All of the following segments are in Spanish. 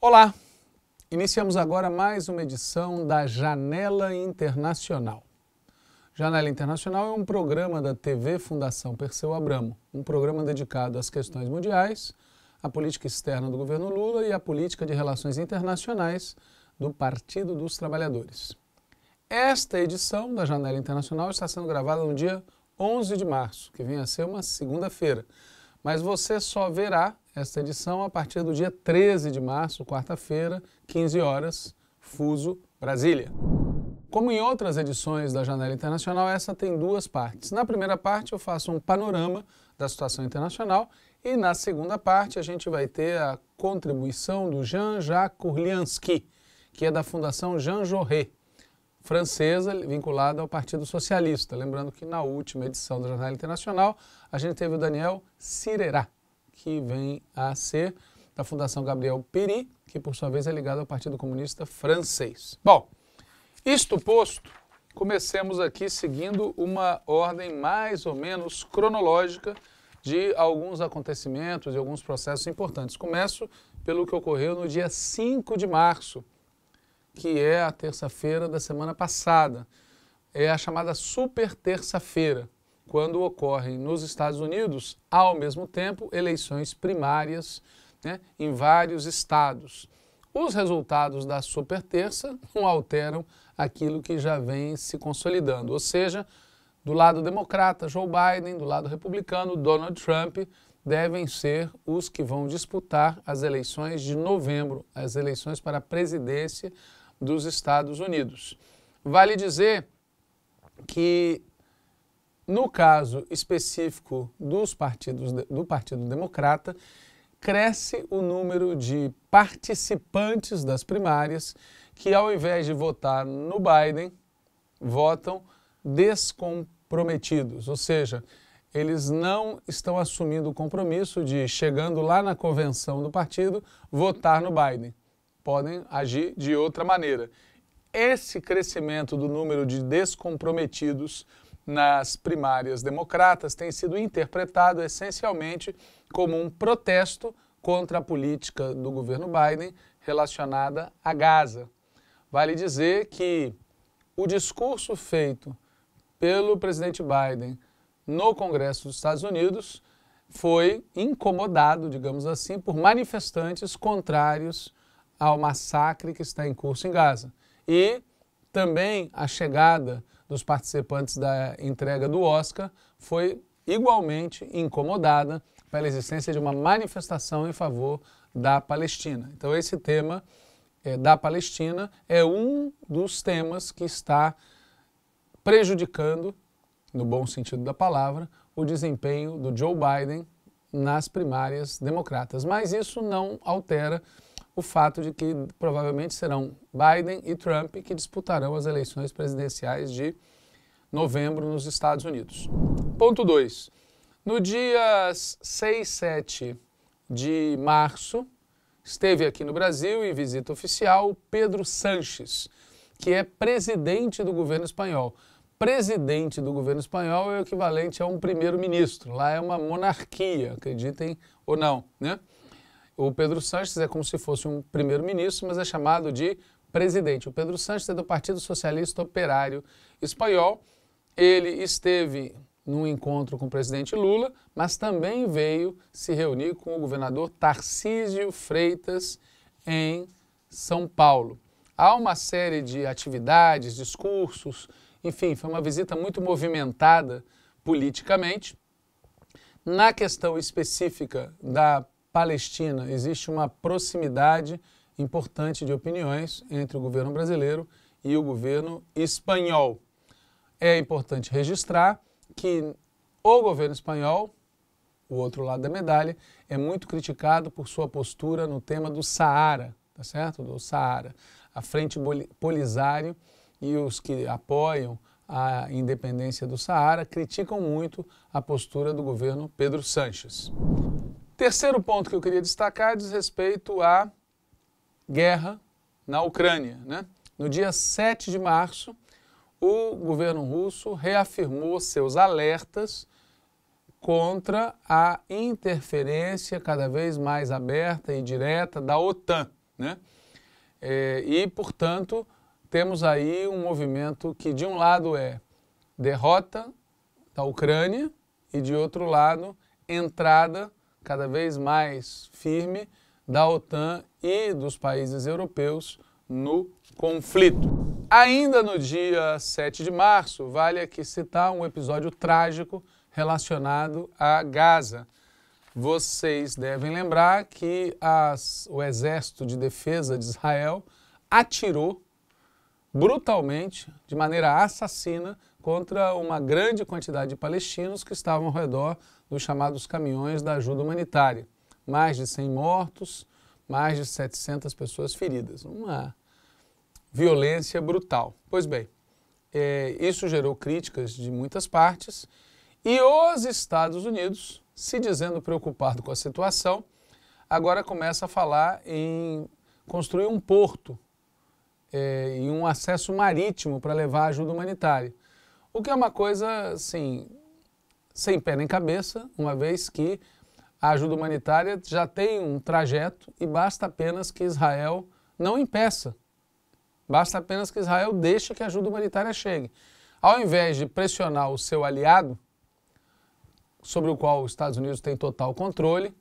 Olá! Iniciamos agora mais uma edição da Janela Internacional. Janela Internacional é um programa da TV Fundação Perseu Abramo, um programa dedicado às questões mundiais, à política externa do governo Lula e à política de relações internacionais do Partido dos Trabalhadores. Esta edição da Janela Internacional está sendo gravada no dia 11 de março, que vem a ser uma segunda-feira. Mas você só verá esta edição a partir do dia 13 de março, quarta-feira, 15 horas, Fuso Brasília. Como em outras edições da Janela Internacional, essa tem duas partes. Na primeira parte, eu faço um panorama da situação internacional e na segunda parte, a gente vai ter a contribuição do Jean-Jacques Kurlianski, que é da Fundação Jean Jaurès, francesa vinculada ao Partido Socialista. Lembrando que na última edição do Jornal Internacional, a gente teve o Daniel Cirerá, que vem a ser da Fundação Gabriel Peri, que por sua vez é ligado ao Partido Comunista Francês. Bom, isto posto, comecemos aqui seguindo uma ordem mais ou menos cronológica de alguns acontecimentos e alguns processos importantes. Começo pelo que ocorreu no dia 5 de março que é a terça-feira da semana passada. É a chamada super terça-feira, quando ocorrem nos Estados Unidos, ao mesmo tempo, eleições primárias né, em vários estados. Os resultados da super terça não alteram aquilo que já vem se consolidando, ou seja, do lado democrata, Joe Biden, do lado republicano, Donald Trump, devem ser os que vão disputar as eleições de novembro, as eleições para a presidência dos Estados Unidos. Vale dizer que, no caso específico dos partidos, do Partido Democrata, cresce o número de participantes das primárias que, ao invés de votar no Biden, votam descomprometidos, ou seja, eles não estão assumindo o compromisso de, chegando lá na convenção do partido, votar no Biden podem agir de outra maneira. Esse crescimento do número de descomprometidos nas primárias democratas tem sido interpretado essencialmente como um protesto contra a política do governo Biden relacionada a Gaza. Vale dizer que o discurso feito pelo presidente Biden no Congresso dos Estados Unidos foi incomodado, digamos assim, por manifestantes contrários ao massacre que está em curso em Gaza. E também a chegada dos participantes da entrega do Oscar foi igualmente incomodada pela existência de uma manifestação em favor da Palestina. Então, esse tema é, da Palestina é um dos temas que está prejudicando, no bom sentido da palavra, o desempenho do Joe Biden nas primárias democratas. Mas isso não altera o fato de que provavelmente serão Biden e Trump que disputarão as eleições presidenciais de novembro nos Estados Unidos. Ponto 2. No dias 6 7 de março, esteve aqui no Brasil em visita oficial Pedro Sanches, que é presidente do governo espanhol. Presidente do governo espanhol é o equivalente a um primeiro-ministro. Lá é uma monarquia, acreditem ou não, né? O Pedro Sanches é como se fosse um primeiro-ministro, mas é chamado de presidente. O Pedro Sanches é do Partido Socialista Operário Espanhol. Ele esteve num encontro com o presidente Lula, mas também veio se reunir com o governador Tarcísio Freitas em São Paulo. Há uma série de atividades, discursos, enfim, foi uma visita muito movimentada politicamente. Na questão específica da Palestina. Existe uma proximidade importante de opiniões entre o governo brasileiro e o governo espanhol. É importante registrar que o governo espanhol, o outro lado da medalha, é muito criticado por sua postura no tema do Saara, tá certo? Do Saara. A Frente Polisário e os que apoiam a independência do Saara criticam muito a postura do governo Pedro Sanches. Terceiro ponto que eu queria destacar diz respeito à guerra na Ucrânia. Né? No dia 7 de março, o governo russo reafirmou seus alertas contra a interferência cada vez mais aberta e direta da OTAN. Né? É, e, portanto, temos aí um movimento que, de um lado, é derrota da Ucrânia e, de outro lado, entrada cada vez mais firme da OTAN e dos países europeus no conflito. Ainda no dia 7 de março, vale aqui citar um episódio trágico relacionado a Gaza. Vocês devem lembrar que as, o Exército de Defesa de Israel atirou brutalmente, de maneira assassina, contra uma grande quantidade de palestinos que estavam ao redor dos chamados caminhões da ajuda humanitária. Mais de 100 mortos, mais de 700 pessoas feridas. Uma violência brutal. Pois bem, é, isso gerou críticas de muitas partes e os Estados Unidos, se dizendo preocupado com a situação, agora começa a falar em construir um porto é, e um acesso marítimo para levar ajuda humanitária. O que é uma coisa, assim, sem pé nem cabeça, uma vez que a ajuda humanitária já tem um trajeto e basta apenas que Israel não impeça. Basta apenas que Israel deixe que a ajuda humanitária chegue. Ao invés de pressionar o seu aliado, sobre o qual os Estados Unidos têm total controle,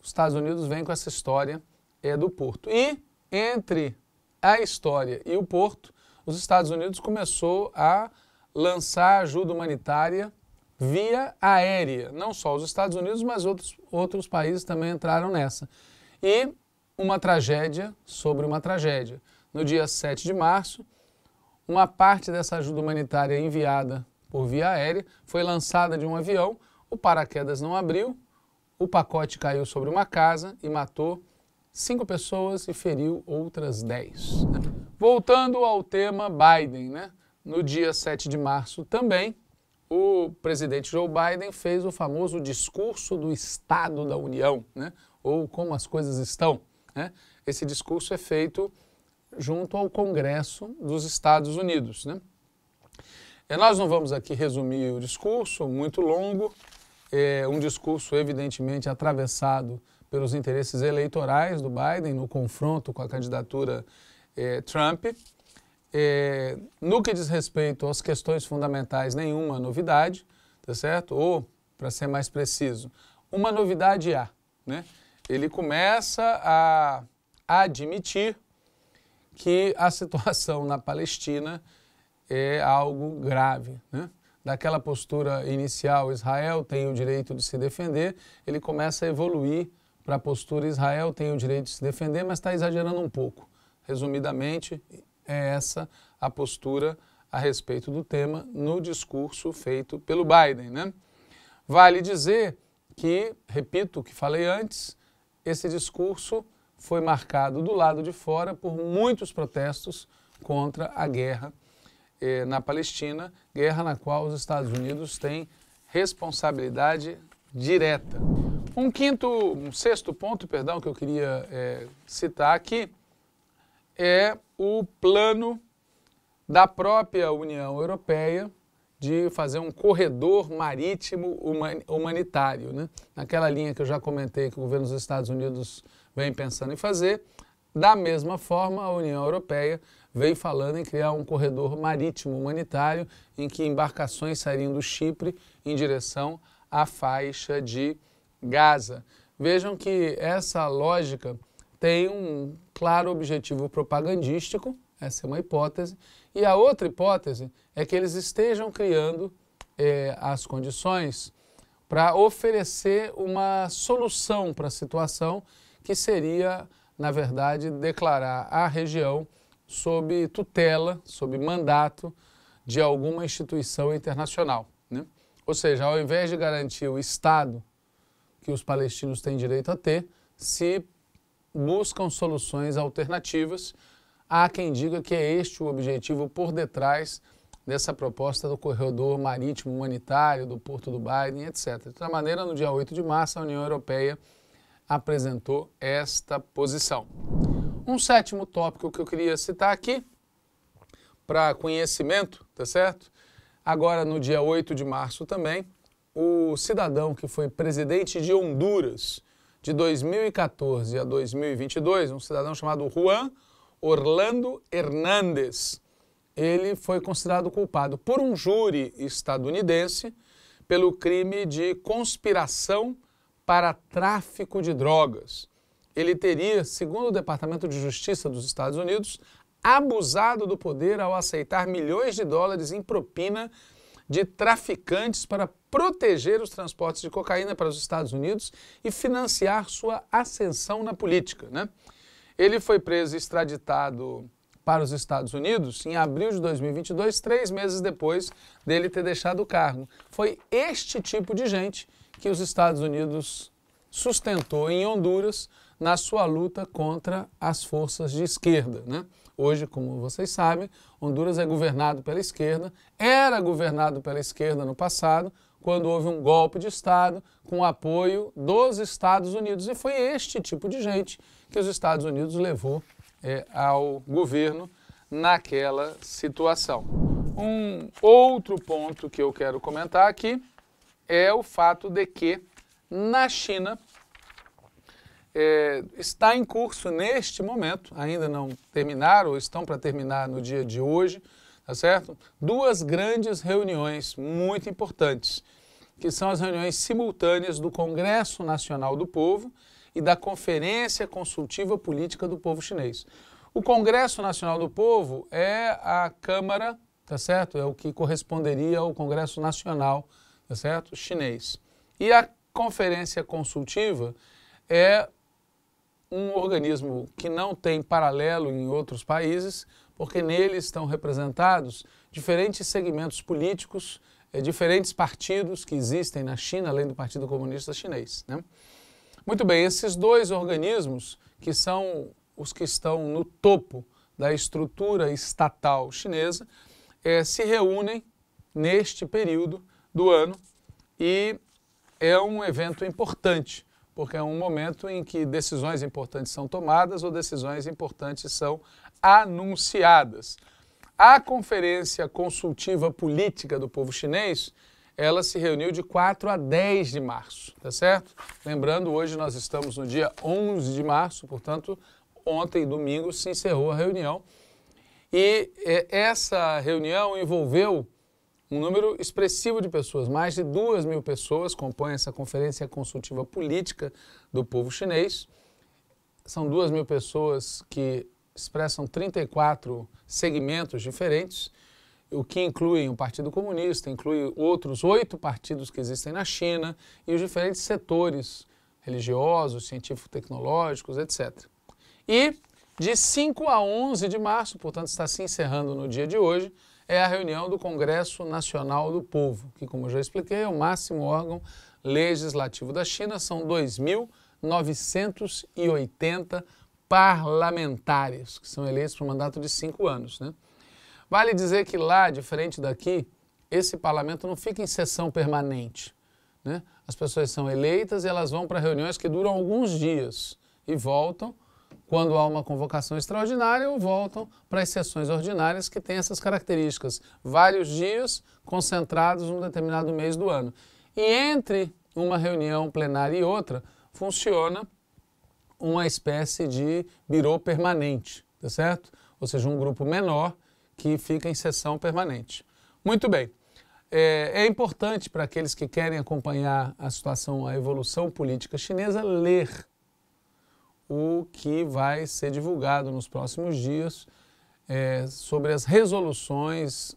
os Estados Unidos vêm com essa história é do Porto. E entre a história e o Porto, os Estados Unidos começou a lançar ajuda humanitária via aérea. Não só os Estados Unidos, mas outros, outros países também entraram nessa. E uma tragédia sobre uma tragédia. No dia 7 de março, uma parte dessa ajuda humanitária enviada por via aérea foi lançada de um avião, o paraquedas não abriu, o pacote caiu sobre uma casa e matou cinco pessoas e feriu outras dez. Voltando ao tema Biden, né? no dia 7 de março também, o presidente Joe Biden fez o famoso discurso do Estado da União, né? ou como as coisas estão. Né? Esse discurso é feito junto ao Congresso dos Estados Unidos. Né? E é, nós não vamos aqui resumir o discurso, muito longo, é um discurso evidentemente atravessado pelos interesses eleitorais do Biden no confronto com a candidatura é, Trump é, no que diz respeito às questões fundamentais, nenhuma novidade, tá certo? Ou, para ser mais preciso, uma novidade há, né? Ele começa a admitir que a situação na Palestina é algo grave, né? Daquela postura inicial, Israel tem o direito de se defender, ele começa a evoluir para a postura Israel tem o direito de se defender, mas está exagerando um pouco. Resumidamente, é essa a postura a respeito do tema no discurso feito pelo Biden. Né? Vale dizer que, repito o que falei antes, esse discurso foi marcado do lado de fora por muitos protestos contra a guerra eh, na Palestina, guerra na qual os Estados Unidos têm responsabilidade direta. Um quinto, um sexto ponto, perdão, que eu queria eh, citar aqui é o plano da própria União Europeia de fazer um corredor marítimo humanitário. Né? Naquela linha que eu já comentei que o governo dos Estados Unidos vem pensando em fazer, da mesma forma a União Europeia vem falando em criar um corredor marítimo humanitário em que embarcações sairiam do Chipre em direção à faixa de Gaza. Vejam que essa lógica tem um claro objetivo propagandístico, essa é uma hipótese, e a outra hipótese é que eles estejam criando é, as condições para oferecer uma solução para a situação que seria, na verdade, declarar a região sob tutela, sob mandato de alguma instituição internacional. Né? Ou seja, ao invés de garantir o Estado que os palestinos têm direito a ter, se buscam soluções alternativas. Há quem diga que é este o objetivo por detrás dessa proposta do corredor marítimo humanitário, do Porto do Biden, etc. De outra maneira, no dia 8 de março, a União Europeia apresentou esta posição. Um sétimo tópico que eu queria citar aqui, para conhecimento, tá certo? Agora, no dia 8 de março também, o cidadão que foi presidente de Honduras, de 2014 a 2022, um cidadão chamado Juan Orlando Hernandes. Ele foi considerado culpado por um júri estadunidense pelo crime de conspiração para tráfico de drogas. Ele teria, segundo o Departamento de Justiça dos Estados Unidos, abusado do poder ao aceitar milhões de dólares em propina de traficantes para proteger os transportes de cocaína para os Estados Unidos e financiar sua ascensão na política. Né? Ele foi preso e extraditado para os Estados Unidos em abril de 2022, três meses depois dele ter deixado o cargo. Foi este tipo de gente que os Estados Unidos sustentou em Honduras na sua luta contra as forças de esquerda. Né? Hoje, como vocês sabem, Honduras é governado pela esquerda, era governado pela esquerda no passado, quando houve um golpe de Estado com apoio dos Estados Unidos. E foi este tipo de gente que os Estados Unidos levou é, ao governo naquela situação. Um outro ponto que eu quero comentar aqui é o fato de que na China é, está em curso neste momento, ainda não terminaram ou estão para terminar no dia de hoje, tá certo? Duas grandes reuniões muito importantes, que são as reuniões simultâneas do Congresso Nacional do Povo e da Conferência Consultiva Política do Povo Chinês. O Congresso Nacional do Povo é a Câmara, tá certo? É o que corresponderia ao Congresso Nacional, tá certo? Chinês. E a Conferência Consultiva é um organismo que não tem paralelo em outros países, porque nele estão representados diferentes segmentos políticos, eh, diferentes partidos que existem na China, além do Partido Comunista Chinês. Né? Muito bem, esses dois organismos, que são os que estão no topo da estrutura estatal chinesa, eh, se reúnem neste período do ano e é um evento importante porque é um momento em que decisões importantes são tomadas ou decisões importantes são anunciadas. A Conferência Consultiva Política do Povo Chinês, ela se reuniu de 4 a 10 de março, tá certo? Lembrando, hoje nós estamos no dia 11 de março, portanto, ontem, domingo, se encerrou a reunião. E eh, essa reunião envolveu um número expressivo de pessoas, mais de duas mil pessoas, compõem essa Conferência Consultiva Política do Povo Chinês. São duas mil pessoas que expressam 34 segmentos diferentes, o que inclui o Partido Comunista, inclui outros oito partidos que existem na China e os diferentes setores religiosos, científico-tecnológicos, etc. E de 5 a 11 de março, portanto está se encerrando no dia de hoje, é a reunião do Congresso Nacional do Povo, que, como eu já expliquei, é o máximo órgão legislativo da China. São 2.980 parlamentares, que são eleitos para um mandato de cinco anos. Né? Vale dizer que lá, diferente daqui, esse parlamento não fica em sessão permanente. Né? As pessoas são eleitas e elas vão para reuniões que duram alguns dias e voltam quando há uma convocação extraordinária, voltam para as sessões ordinárias que têm essas características, vários dias concentrados num determinado mês do ano. E entre uma reunião plenária e outra, funciona uma espécie de birô permanente, tá certo? Ou seja, um grupo menor que fica em sessão permanente. Muito bem. É, é importante para aqueles que querem acompanhar a situação, a evolução política chinesa, ler o que vai ser divulgado nos próximos dias é, sobre as resoluções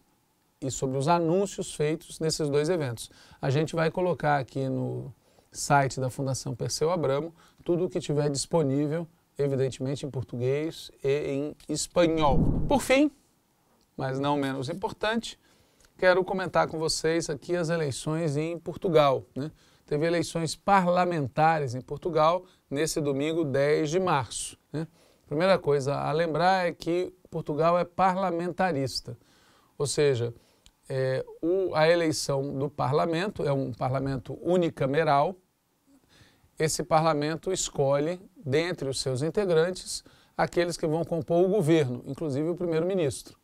e sobre os anúncios feitos nesses dois eventos. A gente vai colocar aqui no site da Fundação Perseu Abramo tudo o que tiver disponível, evidentemente em português e em espanhol. Por fim, mas não menos importante, quero comentar com vocês aqui as eleições em Portugal. Né? Teve eleições parlamentares em Portugal nesse domingo 10 de março. Né? Primeira coisa a lembrar é que Portugal é parlamentarista, ou seja, é, o, a eleição do parlamento é um parlamento unicameral. Esse parlamento escolhe, dentre os seus integrantes, aqueles que vão compor o governo, inclusive o primeiro-ministro.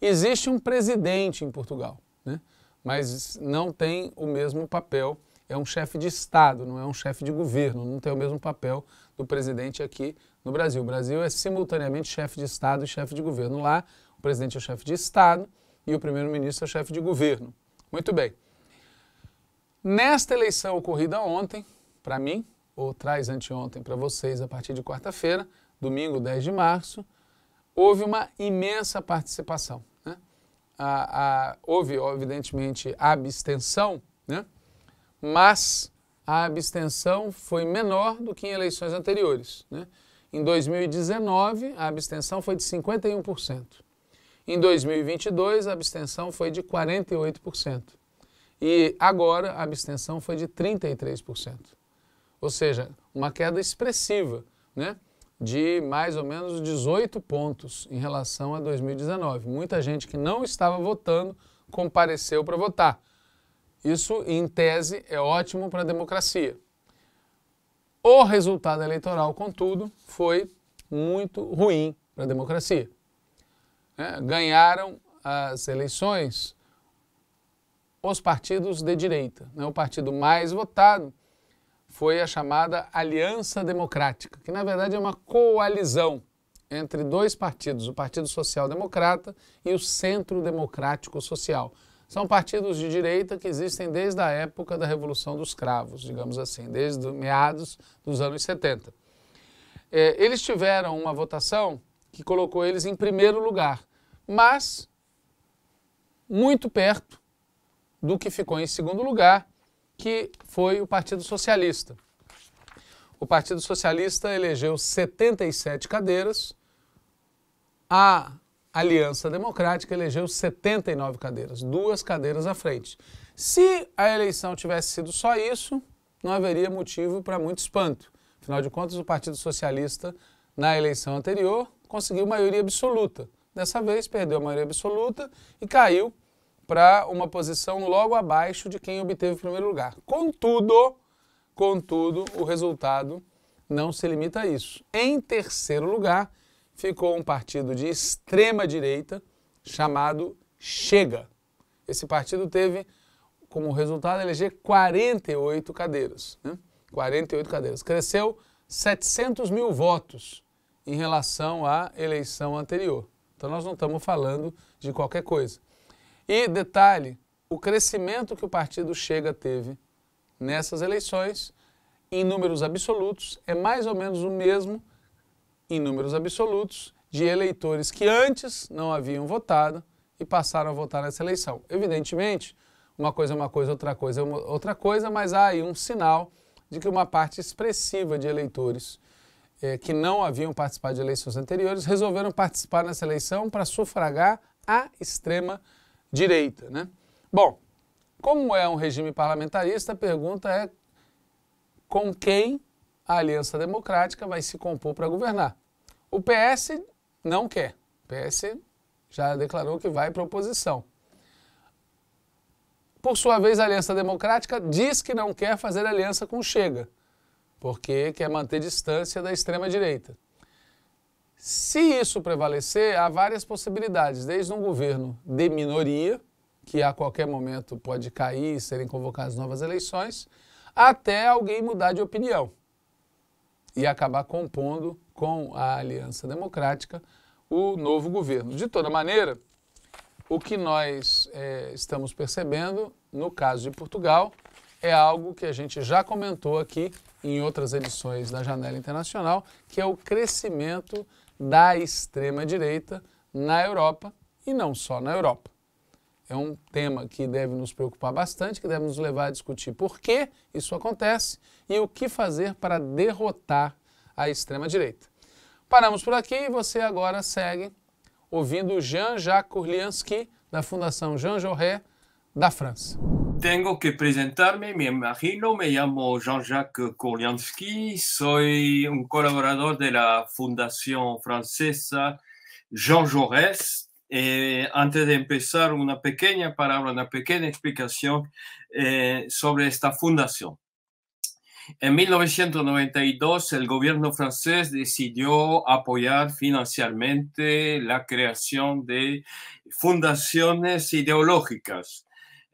Existe um presidente em Portugal, né? mas não tem o mesmo papel é um chefe de Estado, não é um chefe de governo, não tem o mesmo papel do presidente aqui no Brasil. O Brasil é simultaneamente chefe de Estado e chefe de governo. Lá, o presidente é o chefe de Estado e o primeiro-ministro é o chefe de governo. Muito bem. Nesta eleição ocorrida ontem, para mim, ou traz anteontem para vocês a partir de quarta-feira, domingo 10 de março, houve uma imensa participação. Né? A, a, houve, evidentemente, abstenção, né? mas a abstenção foi menor do que em eleições anteriores. Né? Em 2019, a abstenção foi de 51%. Em 2022, a abstenção foi de 48%. E agora, a abstenção foi de 33%. Ou seja, uma queda expressiva, né? de mais ou menos 18 pontos em relação a 2019. Muita gente que não estava votando compareceu para votar. Isso, em tese, é ótimo para a democracia. O resultado eleitoral, contudo, foi muito ruim para a democracia. É, ganharam as eleições os partidos de direita. Né? O partido mais votado foi a chamada Aliança Democrática, que na verdade é uma coalizão entre dois partidos, o Partido Social Democrata e o Centro Democrático Social são partidos de direita que existem desde a época da Revolução dos Cravos, digamos assim, desde meados dos anos 70. É, eles tiveram uma votação que colocou eles em primeiro lugar, mas muito perto do que ficou em segundo lugar, que foi o Partido Socialista. O Partido Socialista elegeu 77 cadeiras, a Aliança Democrática elegeu 79 cadeiras, duas cadeiras à frente. Se a eleição tivesse sido só isso, não haveria motivo para muito espanto. Afinal de contas, o Partido Socialista, na eleição anterior, conseguiu maioria absoluta. Dessa vez, perdeu a maioria absoluta e caiu para uma posição logo abaixo de quem obteve o primeiro lugar. Contudo, contudo, o resultado não se limita a isso. Em terceiro lugar, ficou um partido de extrema direita chamado Chega. Esse partido teve como resultado eleger 48 cadeiras. Né? 48 cadeiras. Cresceu 700 mil votos em relação à eleição anterior. Então nós não estamos falando de qualquer coisa. E detalhe, o crescimento que o partido Chega teve nessas eleições, em números absolutos, é mais ou menos o mesmo em números absolutos, de eleitores que antes não haviam votado e passaram a votar nessa eleição. Evidentemente, uma coisa é uma coisa, outra coisa é outra coisa, mas há aí um sinal de que uma parte expressiva de eleitores eh, que não haviam participado de eleições anteriores resolveram participar nessa eleição para sufragar a extrema direita. Né? Bom, como é um regime parlamentarista, a pergunta é com quem a Aliança Democrática vai se compor para governar. O PS não quer. O PS já declarou que vai para oposição. Por sua vez, a Aliança Democrática diz que não quer fazer aliança com Chega, porque quer manter distância da extrema-direita. Se isso prevalecer, há várias possibilidades, desde um governo de minoria, que a qualquer momento pode cair e serem convocadas novas eleições, até alguém mudar de opinião e acabar compondo com a Aliança Democrática o novo governo. De toda maneira, o que nós é, estamos percebendo, no caso de Portugal, é algo que a gente já comentou aqui em outras edições da Janela Internacional, que é o crescimento da extrema-direita na Europa e não só na Europa é um tema que deve nos preocupar bastante, que deve nos levar a discutir por que isso acontece e o que fazer para derrotar a extrema-direita. Paramos por aqui e você agora segue ouvindo Jean-Jacques Kurlianski, da Fundação Jean Jaurès, da França. Tenho que apresentar-me, me imagino, me chamo Jean-Jacques Kurlianski, sou um colaborador da Fundação Francesa Jean Jaurès, Eh, antes de empezar, una pequeña palabra, una pequeña explicación eh, sobre esta fundación. En 1992, el gobierno francés decidió apoyar financieramente la creación de fundaciones ideológicas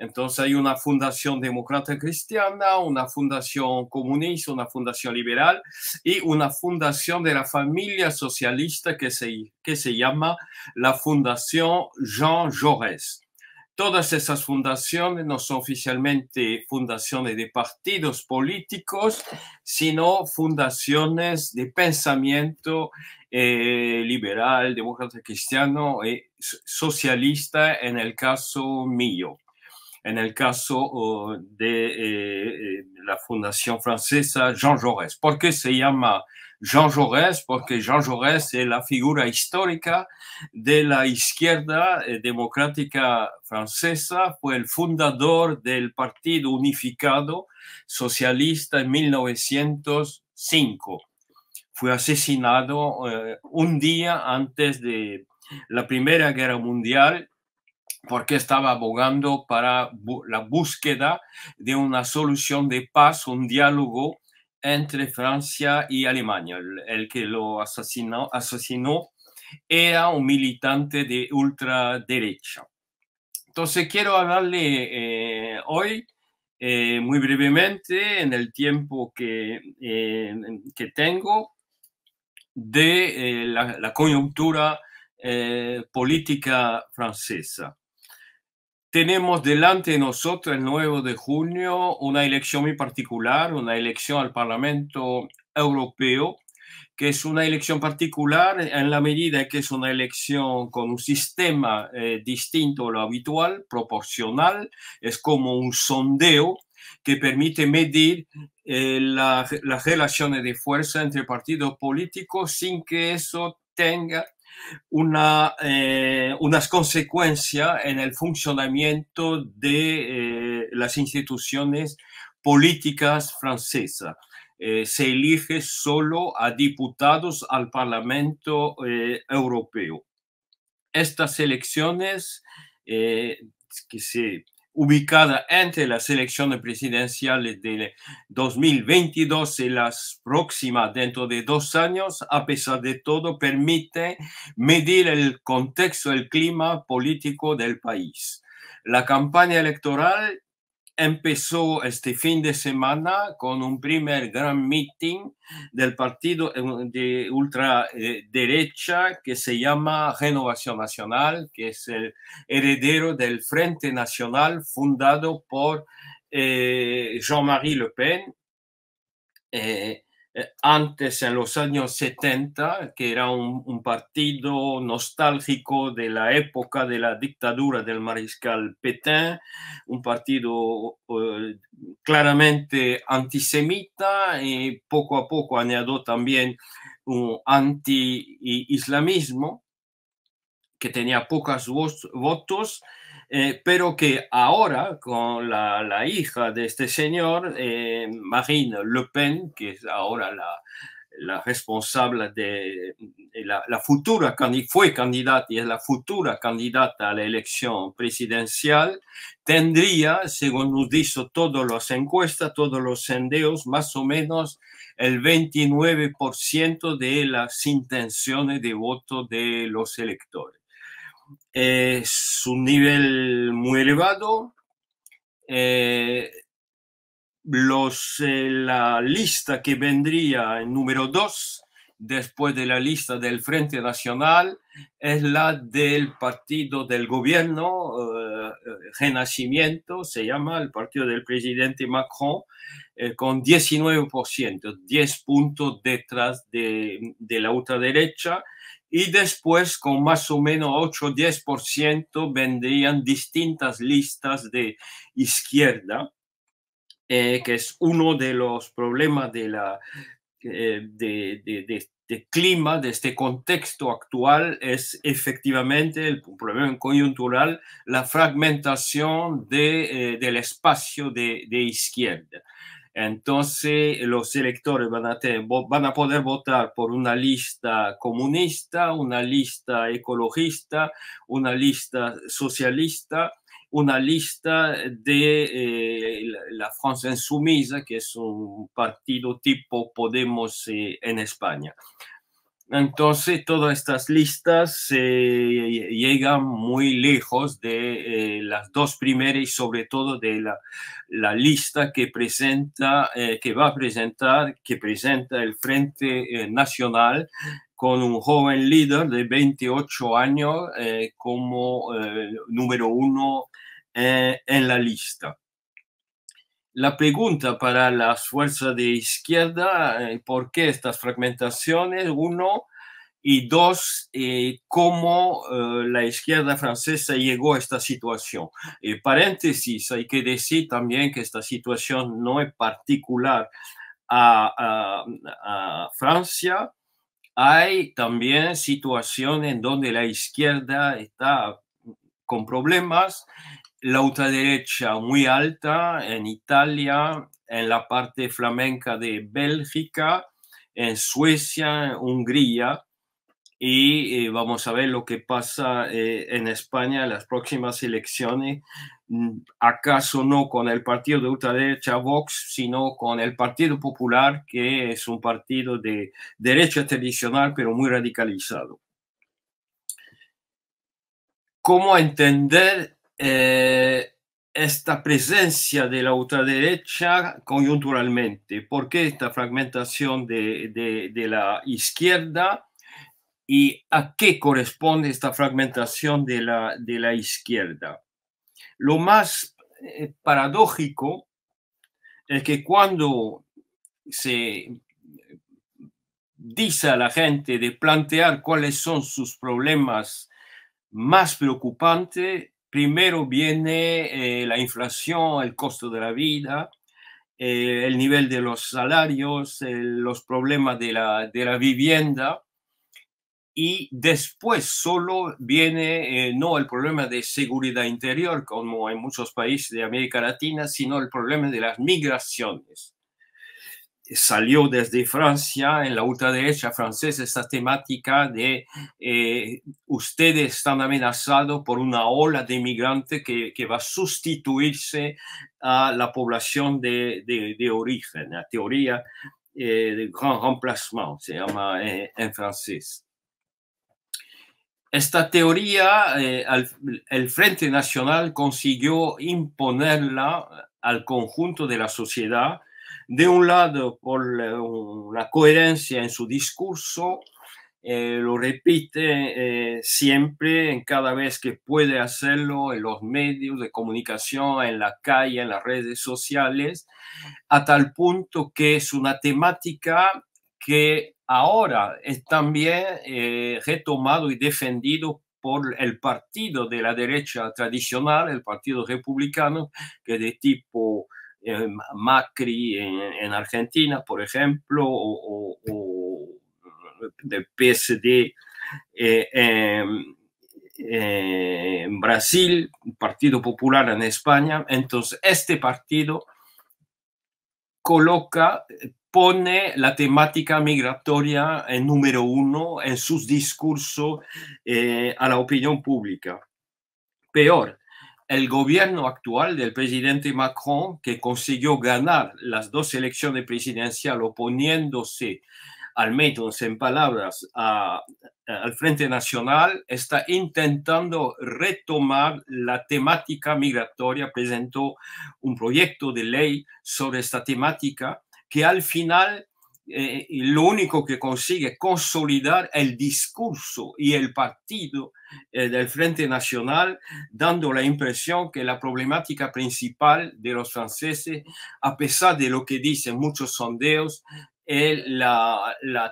entonces hay una fundación demócrata cristiana, una fundación comunista, una fundación liberal y una fundación de la familia socialista que se, que se llama la Fundación Jean Jaurès. Todas esas fundaciones no son oficialmente fundaciones de partidos políticos, sino fundaciones de pensamiento eh, liberal, demócrata cristiano y eh, socialista en el caso mío en el caso oh, de eh, eh, la Fundación Francesa Jean Jaurès. ¿Por qué se llama Jean Jaurès? Porque Jean Jaurès es la figura histórica de la izquierda eh, democrática francesa, fue el fundador del Partido Unificado Socialista en 1905. Fue asesinado un día antes de la Primera Guerra Mundial porque estaba abogando para la búsqueda de una solución de paz, un diálogo entre Francia y Alemania. El, que lo asesinó, era un militante de ultraderecha. Entonces quiero hablarle eh, hoy eh, muy brevemente, en el tiempo que, eh, tengo, de la, coyuntura política francesa. Tenemos delante de nosotros el 9 de junio una elección muy particular, una elección al Parlamento Europeo, que es una elección particular en la medida que es una elección con un sistema eh, distinto a lo habitual, proporcional, es como un sondeo que permite medir eh, las relaciones de fuerza entre partidos políticos sin que eso tenga una, eh, unas consecuencias en el funcionamiento de eh, las instituciones políticas francesas. Eh, se elige solo a diputados al Parlamento Europeo. Estas elecciones que se ubicada entre las elecciones presidenciales de 2022 y las próximas dentro de dos años, a pesar de todo, permite medir el contexto, el clima político del país. La campaña electoral empezó este fin de semana con un primer gran meeting del partido de ultraderecha eh, que se llama Renovación Nacional, que es el heredero del Frente Nacional fundado por eh, Jean-Marie Le Pen. Eh, eh, antes en los años 70, que era un, partido nostálgico de la época de la dictadura del mariscal Pétain, un partido eh, claramente antisemita y poco a poco añadió también un anti-islamismo que tenía pocos votos eh, pero que ahora con la, hija de este señor, eh, Marine Le Pen, que es ahora la, responsable de, la, la, futura fue candidata y es la futura candidata a la elección presidencial, tendría, según nos dijo todas las encuestas, todos los sendeos, más o menos el 29% de las intenciones de voto de los electores es un nivel muy elevado. Eh, los, eh, la lista que vendría en número 2 después de la lista del Frente Nacional es la del partido del gobierno, Renacimiento, eh, se llama el partido del presidente Macron, con 19%, 10 puntos detrás de, de la ultraderecha y después con más o menos 8-10% o vendrían distintas listas de izquierda, eh, que es uno de los problemas de la, eh, de, de, clima, de este contexto actual, es efectivamente el problema coyuntural, la fragmentación eh, del espacio de, izquierda. Entonces los electores van a, van a poder votar por una lista comunista, una lista ecologista, una lista socialista, una lista de eh, la France Insoumise, que es un partido tipo Podemos eh, en España. Entonces, todas estas listas se llegan muy lejos de eh, las dos primeras y sobre todo de la, lista que presenta, eh, que va a presentar, que presenta el Frente eh, Nacional con un joven líder de 28 años como número uno en la lista. La pregunta para las fuerzas de izquierda, eh, ¿por qué estas fragmentaciones? Uno, y dos, eh, cómo eh, la izquierda francesa llegó a esta situación. paréntesis, hay que decir también que esta situación no es particular a, a Francia. Hay también situaciones en donde la izquierda está con problemas la ultraderecha muy alta en Italia, en la parte flamenca de Bélgica, en Suecia, en Hungría. Y eh, vamos a ver lo que pasa eh, en España en las próximas elecciones, mm, acaso no con el partido de ultraderecha Vox, sino con el Partido Popular, que es un partido de derecha tradicional, pero muy radicalizado. ¿Cómo entender eh, esta presencia de la ultraderecha coyunturalmente, por qué esta fragmentación de, la izquierda y a qué corresponde esta fragmentación de la, de la izquierda. Lo más eh, paradójico es que cuando se dice a la gente de plantear cuáles son sus problemas más preocupantes, primero viene eh, la inflación, el costo de la vida, eh, el nivel de los salarios, los problemas de la, de la, vivienda. Y después solo viene eh, no el problema de seguridad interior, como en muchos países de América Latina, sino el problema de las migraciones salió desde Francia, en la ultraderecha francesa, esta temática de eh, ustedes están amenazados por una ola de inmigrantes que, va a sustituirse a la población de, origen, la teoría eh, de gran remplacement, se llama eh, en francés. Esta teoría, el Frente Nacional consiguió imponerla al conjunto de la sociedad, de un lado por la eh, coherencia en su discurso, eh, lo repite eh, siempre, en cada vez que puede hacerlo, en los medios de comunicación, en la calle, en las redes sociales, a tal punto que es una temática que ahora es también retomado y defendido por el partido de la derecha tradicional, el partido republicano, que de tipo Macri en, Argentina, por ejemplo, o, o, de PSD eh, en Brasil, Partido Popular en España. Entonces, este partido coloca, pone la temática migratoria en número uno en sus discursos eh, a la opinión pública. Peor, el gobierno actual del presidente Macron, que consiguió ganar las dos elecciones presidenciales oponiéndose, al menos en palabras, al Frente Nacional, está intentando retomar la temática migratoria, presentó un proyecto de ley sobre esta temática que al final eh, lo único que consigue consolidar el discurso y el partido eh, del Frente Nacional, dando la impresión que la problemática principal de los franceses, a pesar de lo que dicen muchos sondeos, es la,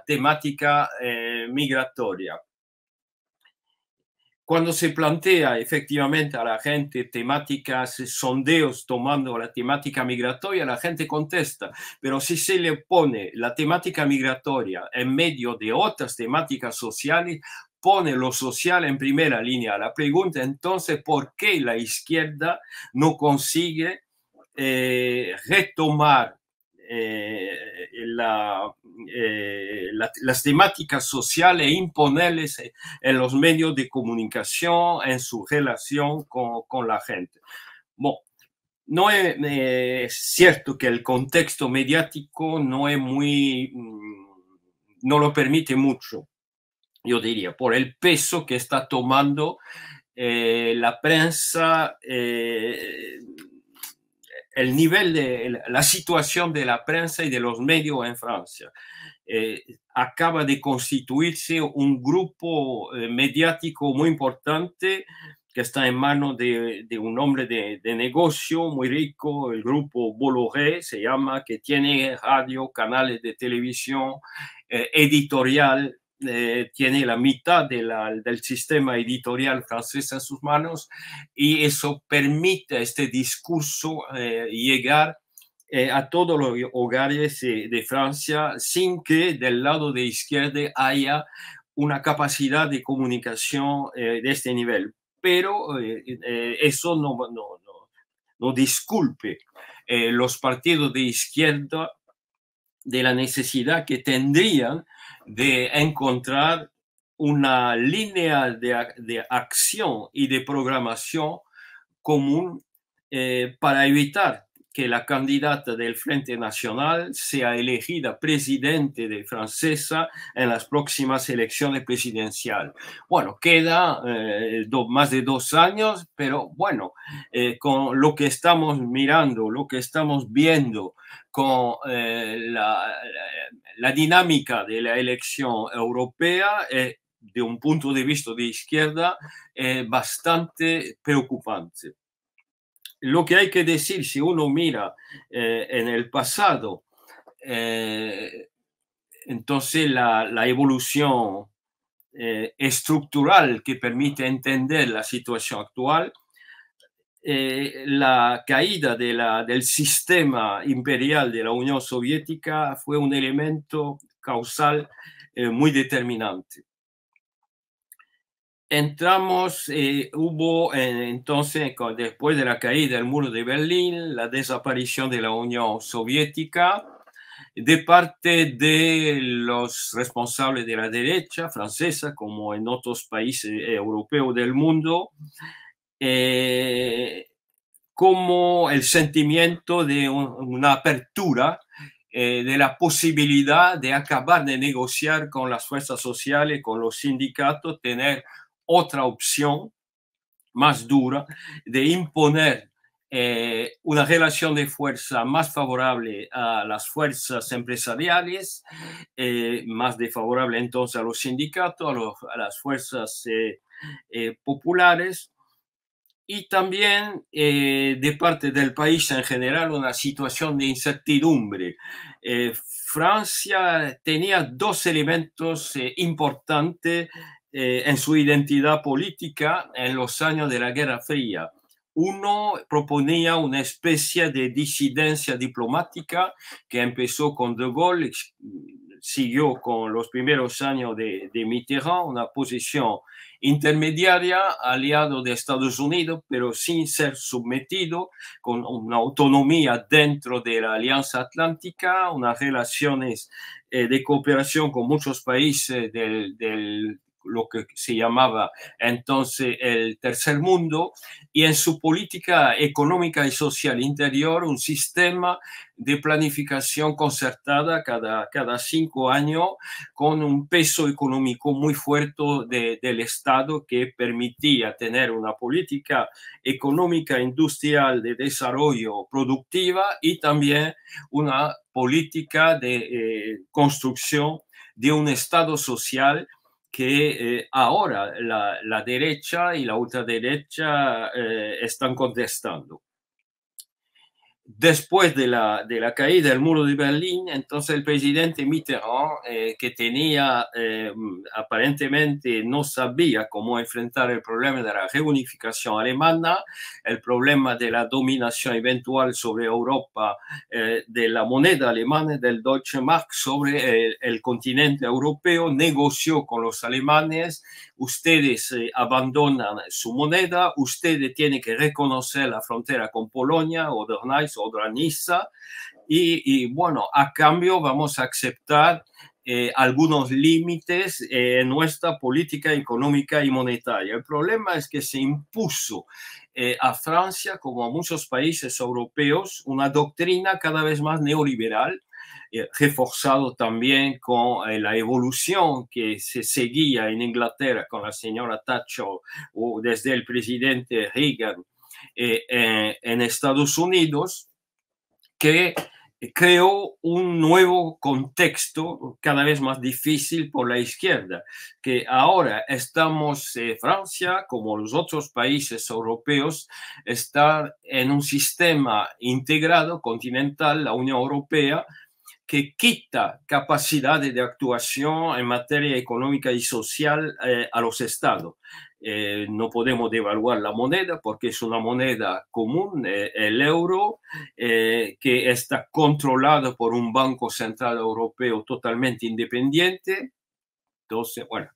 temática eh, migratoria cuando se plantea efectivamente a la gente temáticas, sondeos tomando la temática migratoria, la gente contesta, pero si se le pone la temática migratoria en medio de otras temáticas sociales, pone lo social en primera línea. La pregunta entonces, ¿por qué la izquierda no consigue eh, retomar eh, eh, las temáticas sociales e imponerles en los medios de comunicación, en su relación con, la gente. Bueno, no eh, es, cierto que el contexto mediático no es muy, mm, no lo permite mucho, yo diría, por el peso que está tomando la prensa el nivel de la situación de la prensa y de los medios en Francia. Eh, acaba de constituirse un grupo eh, mediático muy importante que está en manos de, un hombre de, negocio muy rico, el grupo Bolloré se llama, que tiene radio, canales de televisión, eh, editorial, eh, tiene la mitad del sistema editorial francés en sus manos y eso permite a este discurso eh, llegar eh, a todos los hogares de Francia sin que del lado de izquierda haya una capacidad de comunicación de este nivel. Pero eso no, no, no, no disculpe los partidos de izquierda de la necesidad que tendrían de encontrar una línea de, acción y de programación común eh, para evitar que la candidata del Frente Nacional sea elegida presidente de francesa en las próximas elecciones presidenciales. Bueno, queda eh, más de dos años, pero bueno, eh, con lo que estamos mirando, lo que estamos viendo, con eh, la, dinámica de la elección europea, de un punto de vista de izquierda, es bastante preocupante lo que hay que decir si uno mira eh, en el pasado, eh, entonces la, evolución eh, estructural que permite entender la situación actual, la caída del sistema imperial de la Unión Soviética fue un elemento causal muy determinante. Entramos, eh, hubo eh, entonces, después de la caída del muro de Berlín, la desaparición de la Unión Soviética, de parte de los responsables de la derecha francesa, como en otros países eh, europeos del mundo, como el sentimiento de una apertura de la posibilidad de acabar de negociar con las fuerzas sociales, con los sindicatos, tener otra opción más dura de imponer eh, una relación de fuerza más favorable a las fuerzas empresariales, eh, más desfavorable entonces a los sindicatos, a, las fuerzas eh, populares y también de parte del país en general una situación de incertidumbre. Francia tenía dos elementos importantes eh, en su identidad política en los años de la Guerra Fría. Uno proponía una especie de disidencia diplomática que empezó con De Gaulle, siguió con los primeros años de, de Mitterrand, una posición intermediaria, aliado de Estados Unidos, pero sin ser sometido, con una autonomía dentro de la Alianza Atlántica, unas relaciones eh, de cooperación con muchos países del, del lo que se llamaba entonces el tercer mundo, y en su política económica y social interior un sistema de planificación concertada cada, cada cinco años con un peso económico muy fuerte del Estado que permitía tener una política económica, industrial, de desarrollo productiva y también una política de eh, construcción de un Estado social que eh, ahora la, la, derecha y la ultraderecha eh, están contestando después de la, de la, caída del muro de Berlín, entonces el presidente Mitterrand, eh, que tenía eh, aparentemente no sabía cómo enfrentar el problema de la reunificación alemana, el problema de la dominación eventual sobre Europa eh, de la moneda alemana del Deutsche Mark sobre el, continente europeo, negoció con los alemanes, ustedes abandonan su moneda, ustedes tienen que reconocer la frontera con Polonia o Donetsk organiza y, bueno, a cambio vamos a aceptar eh, algunos límites eh, en nuestra política económica y monetaria. El problema es que se impuso eh, a Francia, como a muchos países europeos, una doctrina cada vez más neoliberal reforzado también con la evolución que se seguía en Inglaterra con la señora Thatcher o desde el presidente Reagan en Estados Unidos, que creó un nuevo contexto cada vez más difícil por la izquierda, que ahora estamos, eh, Francia, como los otros países europeos, está en un sistema integrado continental, la Unión Europea, que quita capacidades de actuación en materia económica y social eh, a los estados. Eh, no podemos devaluar la moneda porque es una moneda común, eh, el euro, eh, que está controlado por un Banco Central Europeo totalmente independiente. Entonces, bueno,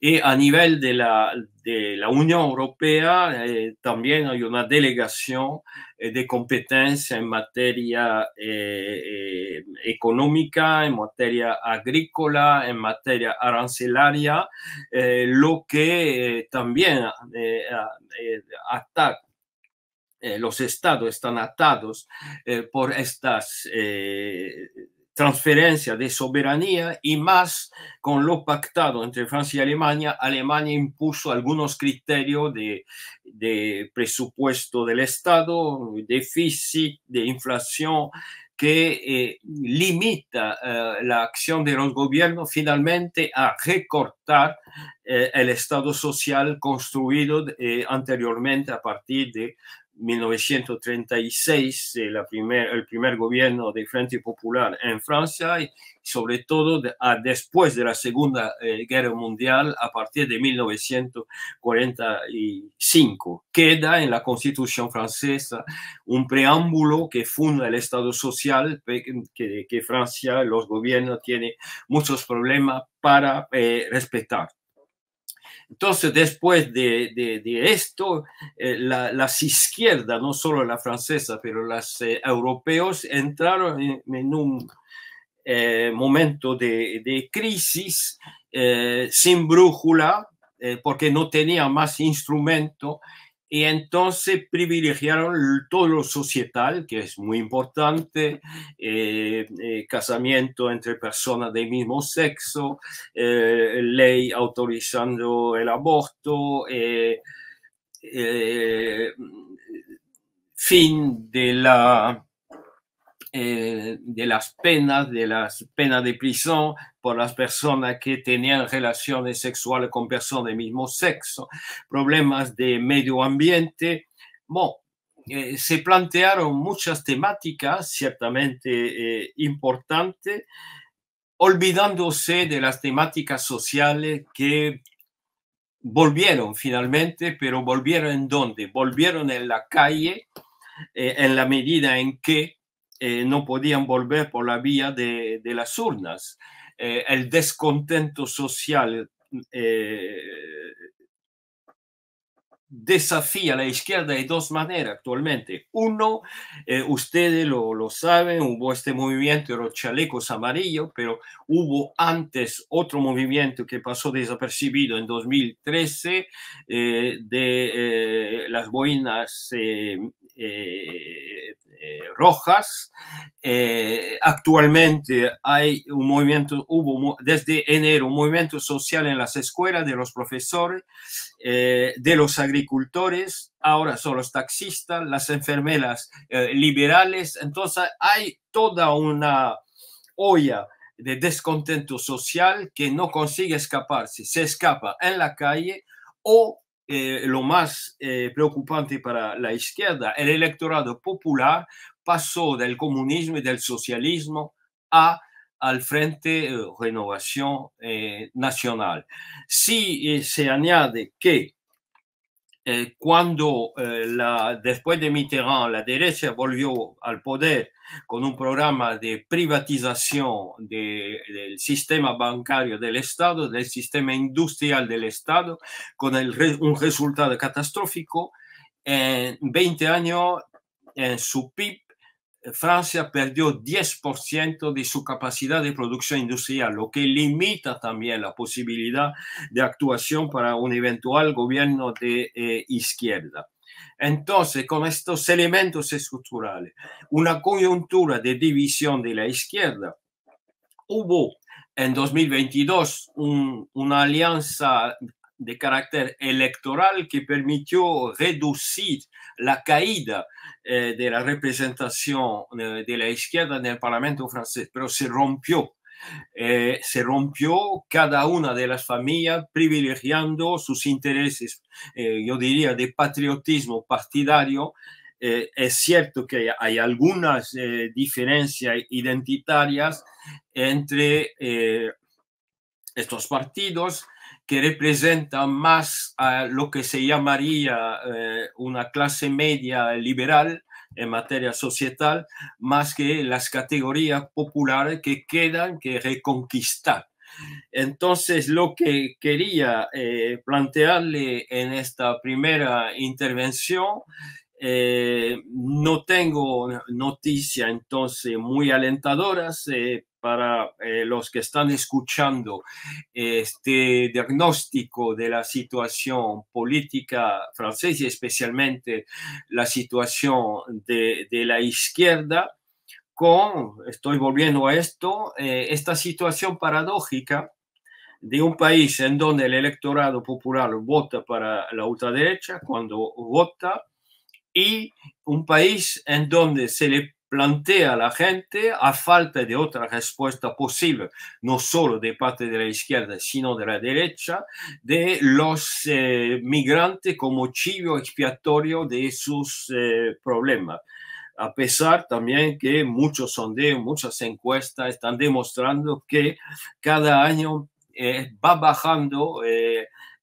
y a nivel de la, de la Unión Europea eh, también hay una delegación eh, de competencia en materia eh, económica, en materia agrícola, en materia arancelaria, lo que también ataca los estados están atados por estas transferencia de soberanía y más con lo pactado entre Francia y Alemania, Alemania impuso algunos criterios de, presupuesto del Estado, déficit, de inflación, que eh, limita eh, la acción de los gobiernos finalmente a recortar eh, el Estado social construido anteriormente a partir de 1936, la el primer gobierno del Frente Popular en Francia y sobre todo ah, después de la Segunda eh, Guerra Mundial a partir de 1945. Queda en la Constitución francesa un preámbulo que funda el Estado social, que, Francia, los gobiernos tienen muchos problemas para eh, respetar. Entonces, después de, esto, eh, las izquierdas, no solo la francesa, pero las eh, europeos, entraron en, un eh, momento de, crisis sin brújula, porque no tenían más instrumento y entonces privilegiaron todo lo societal, que es muy importante, eh, eh, casamiento entre personas del mismo sexo, eh, ley autorizando el aborto, fin de la eh, de las penas, de las penas de prisión por las personas que tenían relaciones sexuales con personas del mismo sexo, problemas de medio ambiente. Bueno, eh, se plantearon muchas temáticas ciertamente eh, importantes, olvidándose de las temáticas sociales que volvieron finalmente, pero volvieron en dónde? Volvieron en la calle, en la medida en que eh, no podían volver por la vía de, las urnas. Eh, el descontento social eh, desafía a la izquierda de dos maneras actualmente. Uno, ustedes lo, saben, hubo este movimiento de los chalecos amarillos, pero hubo antes otro movimiento que pasó desapercibido en 2013 de las boinas eh, eh, rojas. Eh, actualmente hay un movimiento, hubo desde enero un movimiento social en las escuelas de los profesores, de los agricultores, ahora son los taxistas, las enfermeras liberales. Entonces hay toda una olla de descontento social que no consigue escaparse, se escapa en la calle o eh, lo más eh, preocupante para la izquierda, el electorado popular pasó del comunismo y del socialismo a al Frente eh, Renovación Nacional. Si se añade que eh, cuando eh, después de Mitterrand la derecha volvió al poder con un programa de privatización de, del sistema bancario del Estado, del sistema industrial del Estado, con un resultado catastrófico, en 20 años en su PIB Francia perdió 10% de su capacidad de producción industrial, lo que limita también la posibilidad de actuación para un eventual gobierno de eh, izquierda. Entonces, con estos elementos estructurales, una coyuntura de división de la izquierda, hubo en 2022 una alianza de carácter electoral que permitió reducir la caída eh, de la representación eh, de, la izquierda en el Parlamento francés, pero se rompió. Eh, se rompió cada una de las familias privilegiando sus intereses, yo diría, de patriotismo partidario. es cierto que hay, algunas diferencias identitarias entre estos partidos, que representa más a lo que se llamaría eh, una clase media liberal en materia societal, más que las categorías populares que quedan que reconquistar. Entonces, lo que quería eh, plantearle en esta primera intervención, eh, no tengo noticias entonces muy alentadoras, para eh, los que están escuchando este diagnóstico de la situación política francesa y especialmente la situación de, la izquierda con, estoy volviendo a esto, eh, esta situación paradójica de un país en donde el electorado popular vota para la ultraderecha cuando vota y un país en donde se le plantea a la gente a falta de otra respuesta posible, no solo de parte de la izquierda, sino de la derecha, de los eh, migrantes como chivo expiatorio de sus eh, problemas. A pesar también que muchos sondeos, muchas encuestas están demostrando que cada año eh, va bajando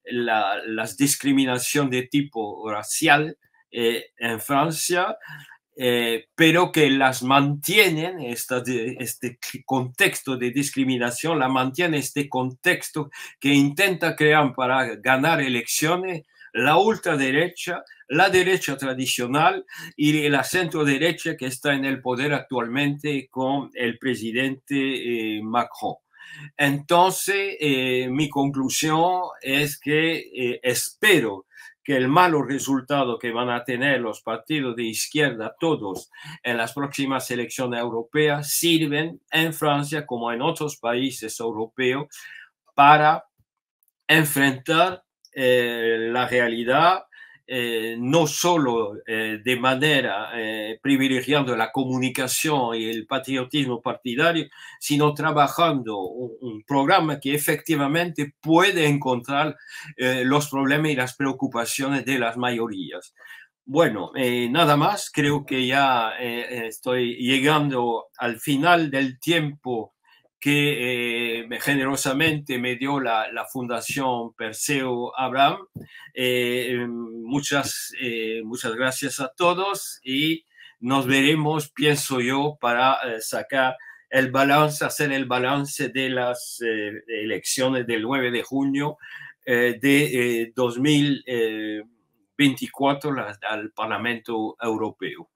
la las discriminación de tipo racial en Francia eh, pero que las mantienen, este contexto de discriminación, la mantiene este contexto que intenta crear para ganar elecciones la ultraderecha, la derecha tradicional y la centro-derecha que está en el poder actualmente con el presidente eh, Macron. Entonces, eh, mi conclusión es que espero que el malo resultado que van a tener los partidos de izquierda todos en las próximas elecciones europeas sirven en Francia como en otros países europeos para enfrentar eh, la realidad eh, no solo eh, de manera eh, privilegiando la comunicación y el patriotismo partidario, sino trabajando un programa que efectivamente puede encontrar los problemas y las preocupaciones de las mayorías. Bueno, nada más, creo que ya estoy llegando al final del tiempo que eh, generosamente me dio la, Fundación Perseo Abraham. Eh, em, muchas, eh, muchas gracias a todos y nos veremos, pienso yo, para sacar el balance, hacer el balance de las elecciones del 9 de junio de 2024 al Parlamento Europeo.